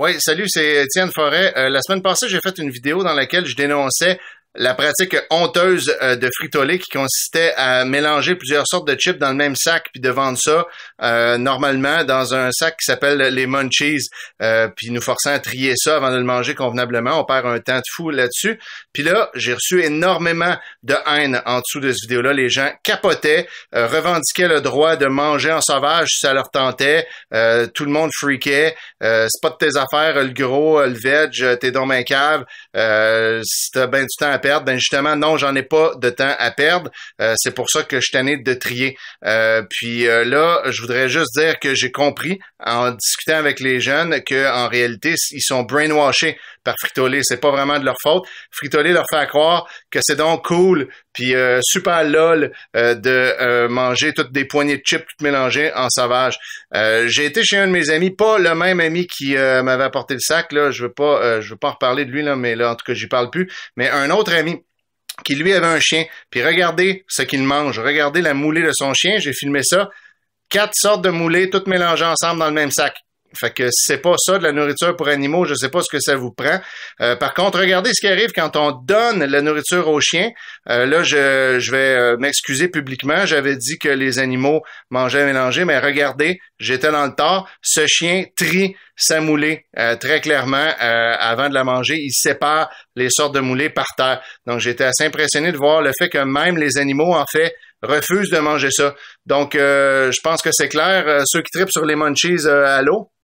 Oui, salut, c'est Étienne Forêt. Euh, la semaine passée, j'ai fait une vidéo dans laquelle je dénonçais la pratique honteuse euh, de fritoler qui consistait à mélanger plusieurs sortes de chips dans le même sac puis de vendre ça euh, normalement dans un sac qui s'appelle les munchies euh, puis nous forçant à trier ça avant de le manger convenablement on perd un temps de fou là-dessus puis là j'ai reçu énormément de haine en dessous de cette vidéo là les gens capotaient revendiquaient le droit de manger en sauvage si ça leur tentait tout le monde freakait c'est pas de tes affaires le gros le veg t'es dans ma cave si t'as bien du temps à ben justement, non, j'en ai pas de temps à perdre. Euh, c'est pour ça que je suis de trier. Euh, puis euh, là, je voudrais juste dire que j'ai compris en discutant avec les jeunes qu'en en réalité, ils sont brainwashés par frito C'est pas vraiment de leur faute. Fritoler leur fait croire que c'est donc cool puis euh, super lol euh, de euh, manger toutes des poignées de chips toutes mélangées en sauvage. J'ai été chez un de mes amis, pas le même ami qui m'avait apporté le sac là. Je veux pas, je veux pas en reparler de lui là, mais là en tout cas j'y parle plus. Mais un autre ami qui lui avait un chien. Puis regardez ce qu'il mange, regardez la moulée de son chien. J'ai filmé ça. Quatre sortes de moulées toutes mélangées ensemble dans le même sac. Fait que c'est pas ça de la nourriture pour animaux, je sais pas ce que ça vous prend. Euh, par contre, regardez ce qui arrive quand on donne la nourriture aux chiens. Euh, là, je, vais euh, m'excuser publiquement. J'avais dit que les animaux mangeaient mélangé, mais regardez, j'étais dans le tas. Ce chien trie sa moulée très clairement avant de la manger. Il sépare les sortes de moulées par terre. Donc, j'étais assez impressionné de voir le fait que même les animaux en fait refusent de manger ça. Donc, je pense que c'est clair. ceux qui tripent sur les munchies à l'eau,